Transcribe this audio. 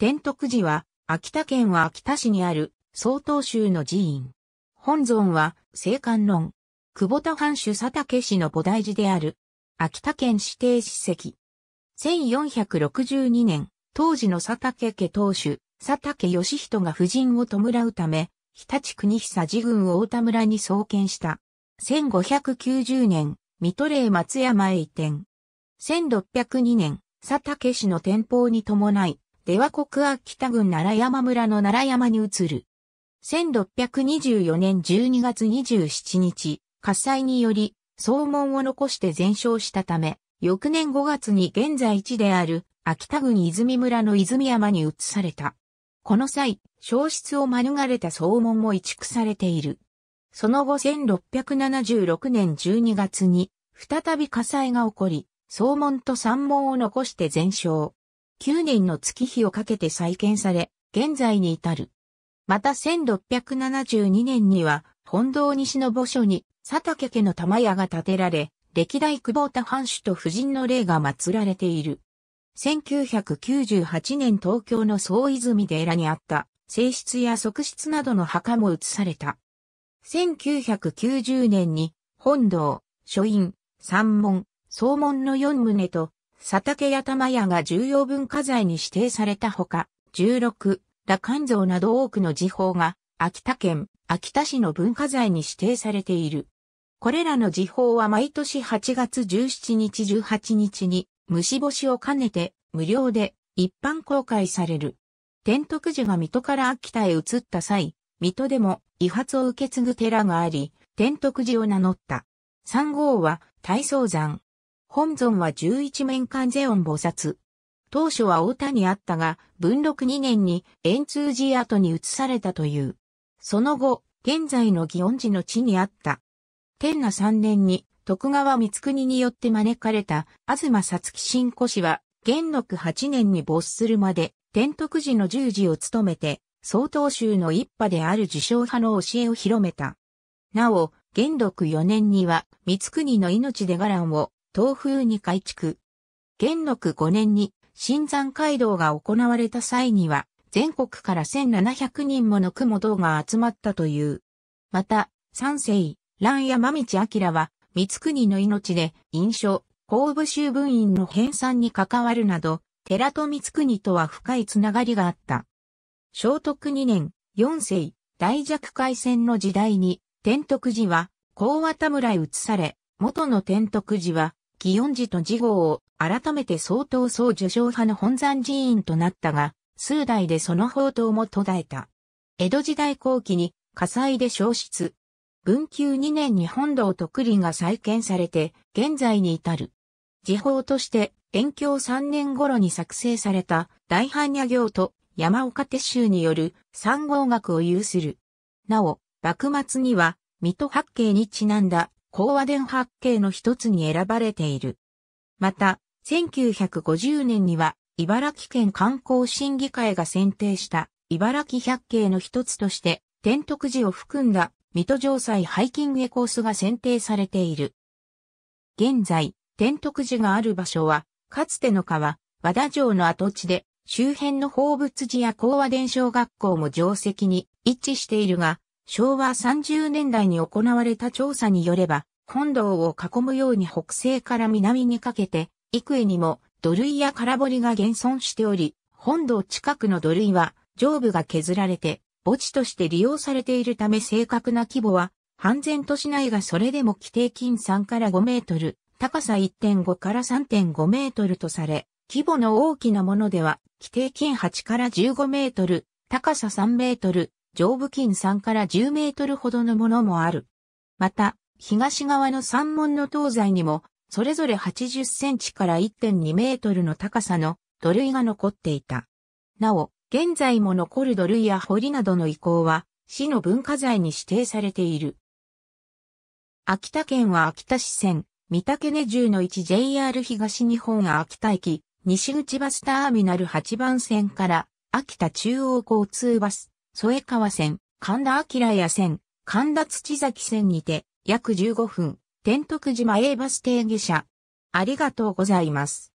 天徳寺は、秋田県は秋田市にある、曹洞宗の寺院。本尊は、聖観論。久保田藩主佐竹氏の菩提寺である、秋田県指定史跡。1462年、当時の佐竹家当主、佐竹義人が夫人を弔うため、日立国久寺を大田村に創建した。1590年、三戸霊松山へ移転。1602年、佐竹氏の天保に伴い、出羽国秋田郡奈良山村の奈良山に移る。1624年12月27日、火災により、総門を残して全焼したため、翌年5月に現在地である秋田郡泉村の泉山に移された。この際、消失を免れた総門も移築されている。その後1676年12月に、再び火災が起こり、総門と山門を残して全焼。9年の月日をかけて再建され、現在に至る。また1672年には、本堂西の墓所に佐竹家の玉屋が建てられ、歴代久保田藩主と夫人の霊が祀られている。1998年東京の総泉寺にあった、正室や側室などの墓も移された。1990年に、本堂、書院、三門、総門の四棟と、佐竹や玉屋が重要文化財に指定されたほか、16、羅漢像など多くの時報が、秋田県、秋田市の文化財に指定されている。これらの時報は毎年8月17日18日に、虫干しを兼ねて、無料で、一般公開される。天徳寺が水戸から秋田へ移った際、水戸でも遺発を受け継ぐ寺があり、天徳寺を名乗った。三号は、大宗山、本尊は十一面観世音菩薩。当初は大田にあったが、文禄二年に円通寺跡に移されたという。その後、現在の祇園寺の地にあった。天那三年に徳川光国によって招かれた東さつき新古氏は、元禄八年に没するまで、天徳寺の十字を務めて、曹洞宗の一派である自称派の教えを広めた。なお、元禄四年には、光国の命で伽藍を東風に改築。元禄5年に新山街道が行われた際には、全国から1700人もの雲道が集まったという。また、三世、蘭山道明は、三国の命で、印書、公部修文院の編纂に関わるなど、寺と三国とは深いつながりがあった。聖徳2年、四世、大弱海戦の時代に、天徳寺は、高和田村へ移され、元の天徳寺は、祇園寺と寺号を改めて相統総受賞派の本山寺院となったが、数代でその宝刀も途絶えた。江戸時代後期に火災で消失。文久2年に本堂と栗が再建されて、現在に至る。時報として、延教3年頃に作成された大般若行と山岡鉄州による三号学を有する。なお、幕末には、水戸八景にちなんだ高和電八景の一つに選ばれている。また、1950年には、茨城県観光審議会が選定した茨城百景の一つとして、天徳寺を含んだ水戸城西ハイキングエコースが選定されている。現在、天徳寺がある場所は、かつての川、和田城の跡地で、周辺の放物寺や高和伝小学校も定石に一致しているが、昭和30年代に行われた調査によれば、本堂を囲むように北西から南にかけて、幾重にも土塁や空堀が現存しており、本堂近くの土塁は上部が削られて、墓地として利用されているため正確な規模は、半然都市内がそれでも規定金3から5メートル、高さ1.5から3.5メートルとされ、規模の大きなものでは、規定金8から15メートル、高さ3メートル、上部金3から10メートルほどのものもある。また、東側の山門の東西にも、それぞれ80センチから1.2メートルの高さの土塁が残っていた。なお、現在も残る土塁や堀などの遺構は、市の文化財に指定されている。秋田県は秋田市線、三竹根10の 1JR 東日本秋田駅、西口バスターミナル8番線から、秋田中央交通バス添川線、神田明谷線、神田土崎線にて、約15分、天徳島 A バス停下車。ありがとうございます。